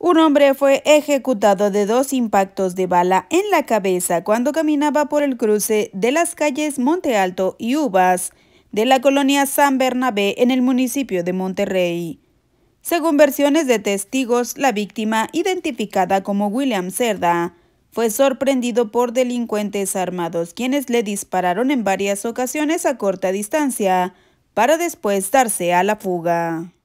Un hombre fue ejecutado de dos impactos de bala en la cabeza cuando caminaba por el cruce de las calles Monte Alto y Uvas de la colonia San Bernabé en el municipio de Monterrey. Según versiones de testigos, la víctima, identificada como William Cerda, fue sorprendido por delincuentes armados quienes le dispararon en varias ocasiones a corta distancia para después darse a la fuga.